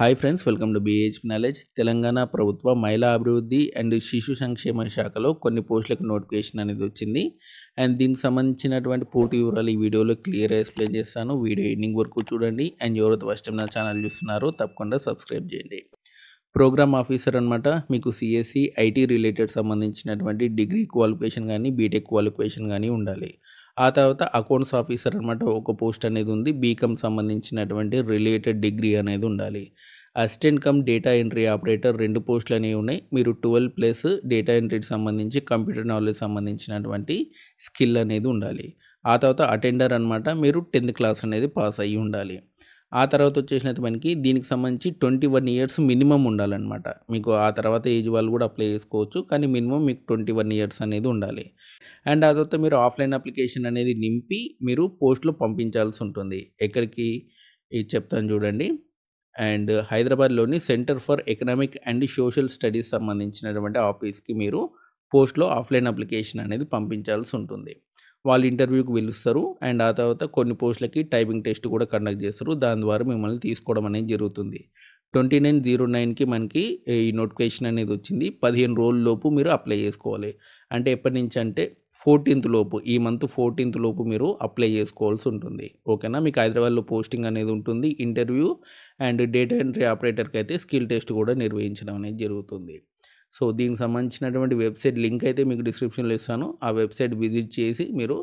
hi friends welcome to BH knowledge Telangana ప్రభుత్వ మహిళా అభివృద్ధి అండ్ శిశు సంక్షేమ శాఖలో కొన్ని పోస్టులకు నోటిఫికేషన్ అనేది వచ్చింది అండ్ దీనికి సంబంధించినటువంటి పూర్తి వివరాలు ఈ వీడియోలో క్లియర్ ఎక్స్ప్లెయిన్ చేస్తాను వీడియో ఎండింగ్ వరకు చూడండి అండ్ ఎవరైతే ఫస్ట్ టైం నా ఛానల్ చూస్తున్నారో తప్పకుండా సబ్స్క్రైబ్ చేయండి ప్రోగ్రామ్ ఆఫీసర్ అనమాట మీకు సిఎస్సి ఐటీ e, రిలేటెడ్ సంబంధించినటువంటి డిగ్రీ క్వాలిఫికేషన్ కానీ బీటెక్ క్వాలిఫికేషన్ కానీ ఉండాలి ఆ తర్వాత అకౌంట్స్ ఆఫీసర్ అనమాట ఒక పోస్ట్ అనేది ఉంది బీకామ్ సంబంధించినటువంటి రిలేటెడ్ డిగ్రీ అనేది ఉండాలి assistant cum data entry operator రెండు పోస్టులు అనేవి ఉన్నాయి మీరు ట్వెల్వ్ ప్లస్ డేటా ఎంట్రీకి సంబంధించి కంప్యూటర్ నాలెడ్జ్ సంబంధించినటువంటి స్కిల్ అనేది ఉండాలి ఆ తర్వాత అటెండర్ అనమాట మీరు టెన్త్ క్లాస్ అనేది పాస్ అయ్యి ఉండాలి ఆ తర్వాత వచ్చేసినట్టు మనకి దీనికి సంబంధించి ట్వంటీ వన్ ఇయర్స్ మినిమం ఉండాలన్నమాట మీకు ఆ తర్వాత ఏజ్ వాళ్ళు కూడా అప్లై చేసుకోవచ్చు కానీ మినిమం మీకు ట్వంటీ వన్ ఇయర్స్ అనేది ఉండాలి అండ్ ఆ తర్వాత మీరు ఆఫ్లైన్ అప్లికేషన్ అనేది నింపి మీరు పోస్ట్లో పంపించాల్సి ఉంటుంది ఎక్కడికి ఇది చెప్తాను చూడండి అండ్ హైదరాబాద్లోని centre for economic and social studies సంబంధించినటువంటి ఆఫీస్కి మీరు పోస్ట్లో ఆఫ్లైన్ అప్లికేషన్ అనేది పంపించాల్సి ఉంటుంది వాళ్ళు ఇంటర్వ్యూకి పిలుస్తారు అండ్ ఆ తర్వాత కొన్ని పోస్టులకి టైపింగ్ టెస్ట్ కూడా కండక్ట్ చేస్తారు దాని ద్వారా మిమ్మల్ని తీసుకోవడం అనేది జరుగుతుంది ట్వంటీ నైన్ జీరో నైన్కి మనకి ఈ నోటిఫికేషన్ అనేది వచ్చింది పదిహేను రోజుల లోపు మీరు అప్లై చేసుకోవాలి అంటే ఎప్పటి నుంచి అంటే ఫోర్టీన్త్ లోపు ఈ మంత్ ఫోర్టీన్త్ లోపు మీరు అప్లై చేసుకోవాల్సి ఉంటుంది ఓకేనా మీకు హైదరాబాద్లో పోస్టింగ్ అనేది ఉంటుంది ఇంటర్వ్యూ అండ్ డేటా ఎంట్రీ ఆపరేటర్కి అయితే స్కిల్ టెస్ట్ కూడా నిర్వహించడం అనేది జరుగుతుంది సో దీనికి సంబంధించినటువంటి వెబ్సైట్ లింక్ అయితే మీకు డిస్క్రిప్షన్లో ఇస్తాను ఆ వెబ్సైట్ విజిట్ చేసి మీరు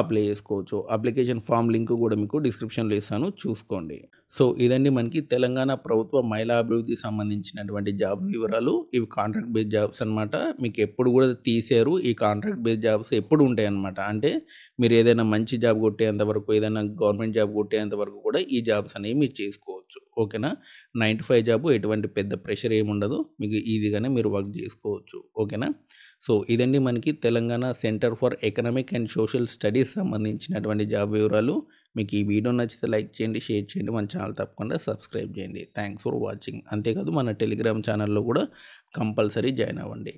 అప్లై చేసుకోవచ్చు అప్లికేషన్ ఫామ్ లింక్ కూడా మీకు డిస్క్రిప్షన్లో ఇస్తాను చూసుకోండి సో ఇదండి మనకి తెలంగాణ ప్రభుత్వ మహిళా అభివృద్ధికి సంబంధించినటువంటి జాబ్ వివరాలు ఇవి కాంట్రాక్ట్ బేస్డ్ జాబ్స్ అనమాట మీకు ఎప్పుడు కూడా తీసారు ఈ కాంట్రాక్ట్ బేస్డ్ జాబ్స్ ఎప్పుడు ఉంటాయన్నమాట అంటే మీరు ఏదైనా మంచి జాబ్ కొట్టేంత వరకు ఏదైనా గవర్నమెంట్ జాబ్ కొట్టేంత వరకు కూడా ఈ జాబ్స్ అనేవి మీరు చేసుకోవచ్చు ఓకేనా నైన్ టు ఫైవ్ జాబ్ ఎటువంటి పెద్ద ప్రెషర్ ఏముండదు మీకు ఈజీగానే మీరు వర్క్ చేసుకోవచ్చు ఓకేనా సో ఇదండి మనకి Telangana centre for economic and social studies సంబంధించినటువంటి జాబ్ వివరాలు మీకు ఈ వీడియో నచ్చితే లైక్ చేయండి షేర్ చేయండి మన ఛానల్ తప్పకుండా సబ్స్క్రైబ్ చేయండి థ్యాంక్స్ ఫర్ వాచింగ్ అంతేకాదు మన టెలిగ్రామ్ ఛానల్లో కూడా కంపల్సరీ జాయిన్ అవ్వండి